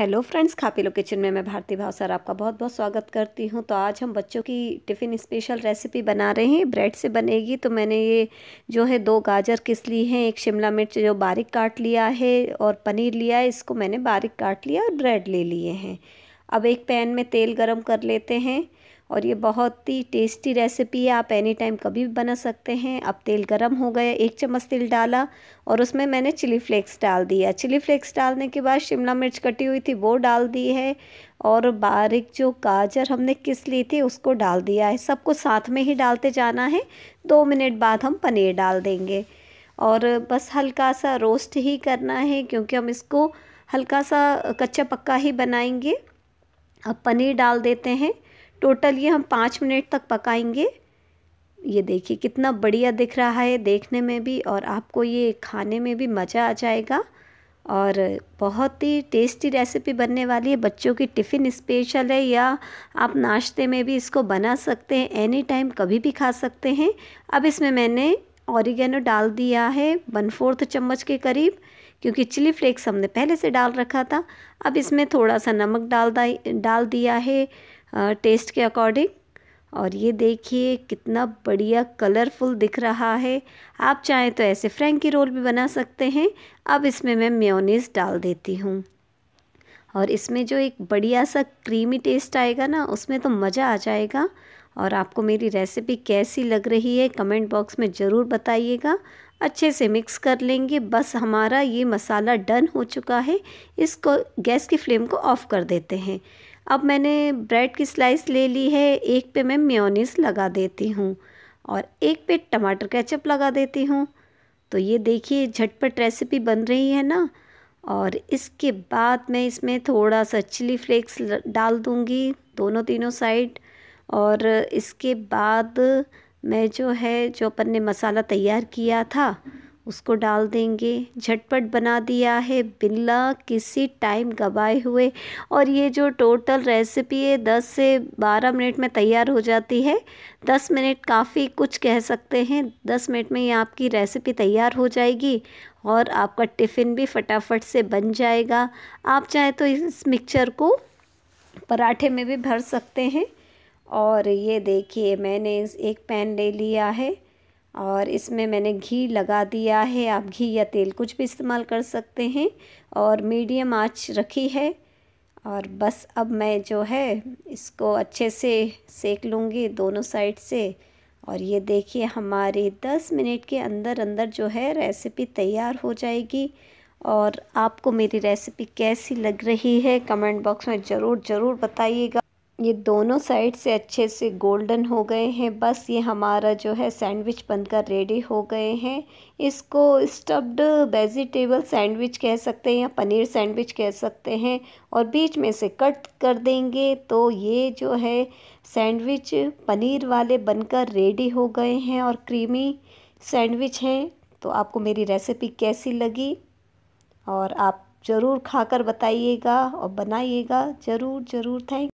hello friends खापीलो kitchen में मैं भारती भाव सर आपका बहुत बहुत स्वागत करती हूं तो आज हम बच्चों की टिफ़िन स्पेशल रेसिपी बना रहे हैं ब्रेड से बनेगी तो मैंने ये जो है दो गाजर किस ली हैं एक शिमला मिर्च जो बारीक काट लिया है और पनीर लिया है इसको मैंने बारीक काट लिया और ब्रेड ले लिए हैं अब एक पैन में तेल गरम कर लेते हैं और ये बहुत ही टेस्टी रेसिपी है आप एनी टाइम कभी भी बना सकते हैं अब तेल गरम हो गया एक चम्मच तेल डाला और उसमें मैंने चिली फ्लेक्स डाल दिया चिली फ्लेक्स डालने के बाद शिमला मिर्च कटी हुई थी वो डाल दी है और बारीक जो गाजर हमने किस ली थी उसको डाल दिया है सबको साथ में ही डालते जाना है दो मिनट बाद हम पनीर डाल देंगे और बस हल्का सा रोस्ट ही करना है क्योंकि हम इसको हल्का सा कच्चा पक्का ही बनाएंगे अब पनीर डाल देते हैं टोटल ये हम पाँच मिनट तक पकाएंगे ये देखिए कितना बढ़िया दिख रहा है देखने में भी और आपको ये खाने में भी मज़ा आ जाएगा और बहुत ही टेस्टी रेसिपी बनने वाली है बच्चों की टिफ़िन स्पेशल है या आप नाश्ते में भी इसको बना सकते हैं एनी टाइम कभी भी खा सकते हैं अब इसमें मैंने ऑरिगेनो डाल दिया है वन फोर्थ चम्मच के करीब क्योंकि चिली फ्लेक्स हमने पहले से डाल रखा था अब इसमें थोड़ा सा नमक डाल डाल दिया है टेस्ट के अकॉर्डिंग और ये देखिए कितना बढ़िया कलरफुल दिख रहा है आप चाहें तो ऐसे फ्रेंकी रोल भी बना सकते हैं अब इसमें मैं म्योनीस डाल देती हूँ और इसमें जो एक बढ़िया सा क्रीमी टेस्ट आएगा ना उसमें तो मज़ा आ जाएगा और आपको मेरी रेसिपी कैसी लग रही है कमेंट बॉक्स में ज़रूर बताइएगा अच्छे से मिक्स कर लेंगे बस हमारा ये मसाला डन हो चुका है इसको गैस की फ्लेम को ऑफ़ कर देते हैं अब मैंने ब्रेड की स्लाइस ले ली है एक पे मैं म्योनीस लगा देती हूँ और एक पे टमाटर केचप लगा देती हूँ तो ये देखिए झटपट रेसिपी बन रही है ना और इसके बाद मैं इसमें थोड़ा सा चिली फ्लेक्स डाल दूँगी दोनों तीनों साइड और इसके बाद मैं जो है जो अपन ने मसाला तैयार किया था उसको डाल देंगे झटपट बना दिया है बिना किसी टाइम गवाए हुए और ये जो टोटल रेसिपी है दस से बारह मिनट में तैयार हो जाती है दस मिनट काफ़ी कुछ कह सकते हैं दस मिनट में ये आपकी रेसिपी तैयार हो जाएगी और आपका टिफ़िन भी फटाफट से बन जाएगा आप चाहें तो इस मिक्सचर को पराठे में भी भर सकते हैं और ये देखिए मैंने एक पैन ले लिया है और इसमें मैंने घी लगा दिया है आप घी या तेल कुछ भी इस्तेमाल कर सकते हैं और मीडियम आंच रखी है और बस अब मैं जो है इसको अच्छे से सेक लूँगी दोनों साइड से और ये देखिए हमारी 10 मिनट के अंदर अंदर जो है रेसिपी तैयार हो जाएगी और आपको मेरी रेसिपी कैसी लग रही है कमेंट बॉक्स में ज़रूर ज़रूर बताइएगा ये दोनों साइड से अच्छे से गोल्डन हो गए हैं बस ये हमारा जो है सैंडविच बनकर रेडी हो गए हैं इसको स्टफ्ड वेजिटेबल सैंडविच कह सकते हैं या पनीर सैंडविच कह सकते हैं और बीच में से कट कर देंगे तो ये जो है सैंडविच पनीर वाले बनकर रेडी हो गए हैं और क्रीमी सैंडविच हैं तो आपको मेरी रेसिपी कैसी लगी और आप ज़रूर खाकर बताइएगा और बनाइएगा ज़रूर ज़रूर थैंक